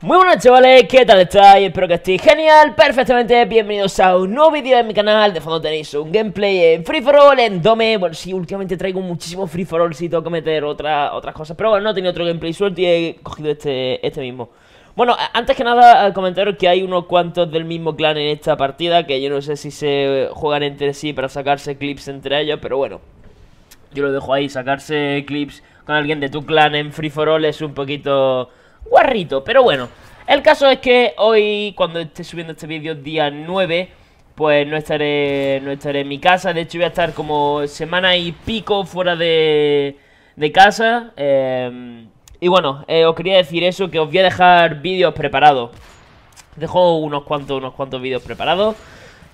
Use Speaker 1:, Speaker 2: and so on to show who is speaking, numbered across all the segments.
Speaker 1: Muy buenas chavales, ¿qué tal estáis? Espero que estéis genial, perfectamente, bienvenidos a un nuevo vídeo en mi canal De fondo tenéis un gameplay en Free For All, en Dome Bueno, sí, últimamente traigo muchísimo Free For All, si tengo que meter otras cosas Pero bueno, no he otro gameplay suelto y he cogido este, este mismo Bueno, antes que nada, eh, comentaros que hay unos cuantos del mismo clan en esta partida Que yo no sé si se juegan entre sí para sacarse clips entre ellos, pero bueno Yo lo dejo ahí, sacarse clips con alguien de tu clan en Free For All es un poquito guarrito. Pero bueno, el caso es que hoy, cuando esté subiendo este vídeo, día 9, pues no estaré, no estaré en mi casa. De hecho, voy a estar como semana y pico fuera de, casa. Eh, y bueno, eh, os quería decir eso, que os voy a dejar vídeos preparados. Dejo unos cuantos, unos cuantos vídeos preparados.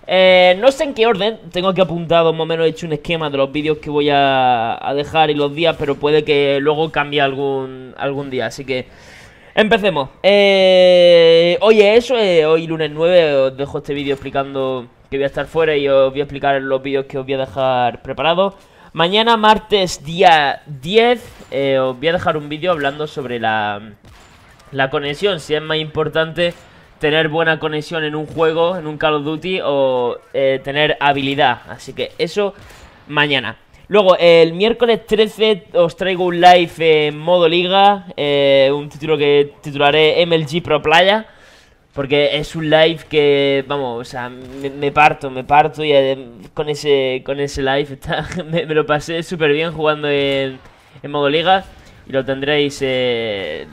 Speaker 1: Eh, no sé en qué orden, tengo aquí apuntado, más o menos he hecho un esquema de los vídeos que voy a, a dejar y los días, pero puede que luego cambie algún, algún día, así que... Empecemos. Eh, oye, eso eh, hoy lunes 9. Os dejo este vídeo explicando que voy a estar fuera y os voy a explicar los vídeos que os voy a dejar preparados. Mañana, martes, día 10, eh, os voy a dejar un vídeo hablando sobre la, conexión. Si es más importante tener buena conexión en un juego, en un Call of Duty, o eh, tener habilidad. Así que eso mañana. Luego, el miércoles 13 os traigo un live en modo liga, eh, un título que titularé MLG Pro Playa, porque es un live que, vamos, o sea, me, parto, me parto y eh, con ese, con ese live me, lo pasé súper bien jugando en, modo liga y lo tendréis eh,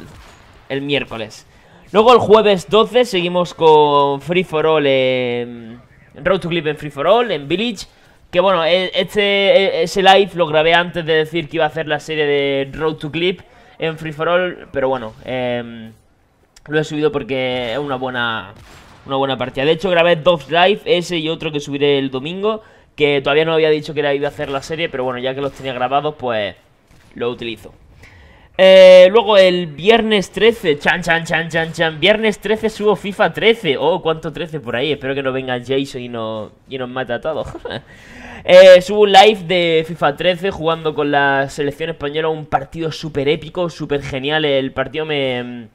Speaker 1: el miércoles. Luego el jueves 12 seguimos con Free For All en... Road to Clip en Free For All, en Village. Que bueno, este, ese live lo grabé antes de decir que iba a hacer la serie de Road to Clip en Free For All, pero bueno, em, lo he subido porque es una buena, una buena partida. De hecho, grabé dos live, ese y otro que subiré el domingo, que todavía no había dicho que era iba a hacer la serie, pero bueno, ya que los tenía grabados, pues lo utilizo. Eh, luego el viernes 13, chan, chan, chan, chan, chan. Viernes 13 subo FIFA 13. Oh, cuánto 13 por ahí. Espero que no venga Jason y, no, y nos mata a todos. Eh, subo un live de FIFA 13 jugando con la selección española. Un partido súper épico, súper genial. El partido me,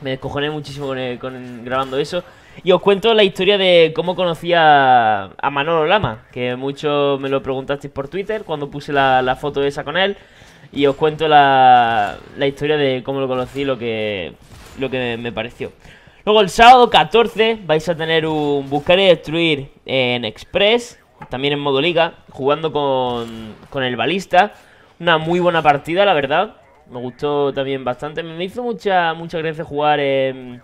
Speaker 1: me descojoné muchísimo con, grabando eso. Y os cuento la historia de cómo conocí a, Manolo Lama. Que mucho me lo preguntasteis por Twitter cuando puse la, la foto esa con él y os cuento la, historia de cómo lo conocí lo que, lo que me pareció. Luego el sábado 14 vais a tener un buscar y destruir en Express, también en modo liga, jugando con, el balista. Una muy buena partida, la verdad. Me gustó también bastante. Me hizo mucha, mucha gracia jugar en,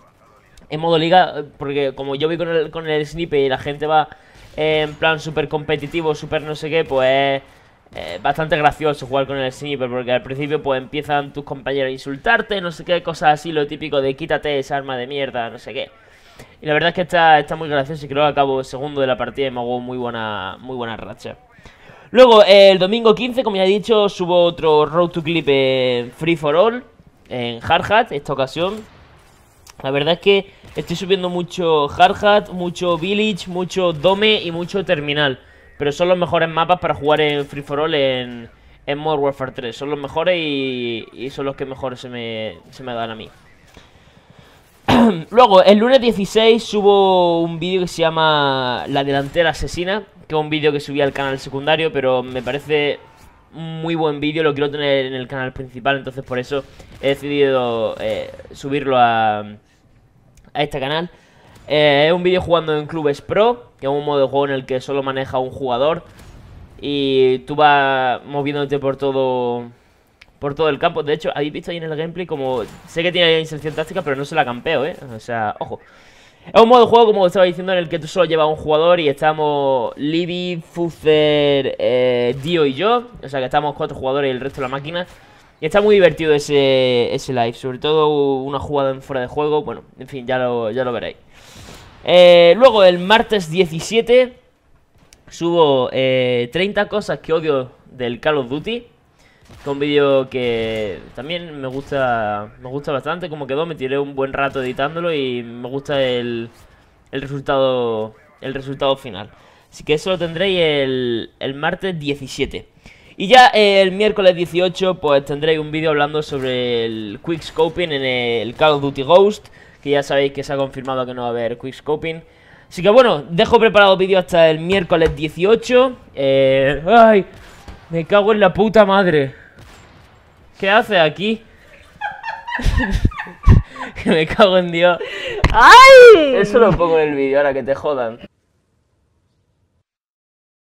Speaker 1: en modo liga, porque como yo voy con el, con el snipe y la gente va en plan súper competitivo, súper no sé qué, pues eh, bastante gracioso jugar con el sniper porque al principio pues empiezan tus compañeros a insultarte, no sé qué, cosas así, lo típico de quítate esa arma de mierda, no sé qué. Y la verdad es que está, muy gracioso y creo que acabo segundo de la partida y me hago muy buena, muy buena racha. Luego, el domingo 15, como ya he dicho, subo otro Road to Clip Free for All, en Hard Hat, esta ocasión. La verdad es que estoy subiendo mucho Hard Hat, mucho Village, mucho Dome y mucho Terminal. Pero son los mejores mapas para jugar en Free For All en, en Modern Warfare 3. Son los mejores y, y son los que mejor se me, se me dan a mí. Luego, el lunes 16 subo un vídeo que se llama La delantera asesina, que es un vídeo que subí al canal secundario, pero me parece muy buen vídeo, lo quiero tener en el canal principal, entonces por eso he decidido eh, subirlo a, este canal. Eh, es un vídeo jugando en clubes pro, es un modo de juego en el que solo maneja un jugador y tú vas moviéndote por todo por todo el campo. De hecho, habéis visto ahí en el gameplay como... Sé que tiene inserción táctica, pero no se la campeo, ¿eh? O sea, ojo. Es un modo de juego, como estaba diciendo, en el que tú solo llevas un jugador y estamos Libby, Fuzer, eh, Dio y yo. O sea, que estamos cuatro jugadores y el resto de la máquina. Y está muy divertido ese, live, sobre todo una jugada en fuera de juego. Bueno, en fin, ya ya lo veréis. Eh, luego el martes 17 subo 30 eh, cosas que odio del Call of Duty. Que un vídeo que también me gusta me gusta bastante como quedó. Me tiré un buen rato editándolo y me gusta el, resultado el resultado final. Así que eso lo tendréis el, martes 17. Y ya el miércoles 18 pues tendréis un vídeo hablando sobre el quickscoping en el Call of Duty Ghost ya sabéis que se ha confirmado que no va a haber quickscoping. Así que bueno, dejo preparado el vídeo hasta el miércoles 18. Eh, ¡Ay! Me cago en la puta madre. ¿Qué hace aquí? que me cago en Dios. ¡Ay! Eso lo pongo en el vídeo ahora que te jodan.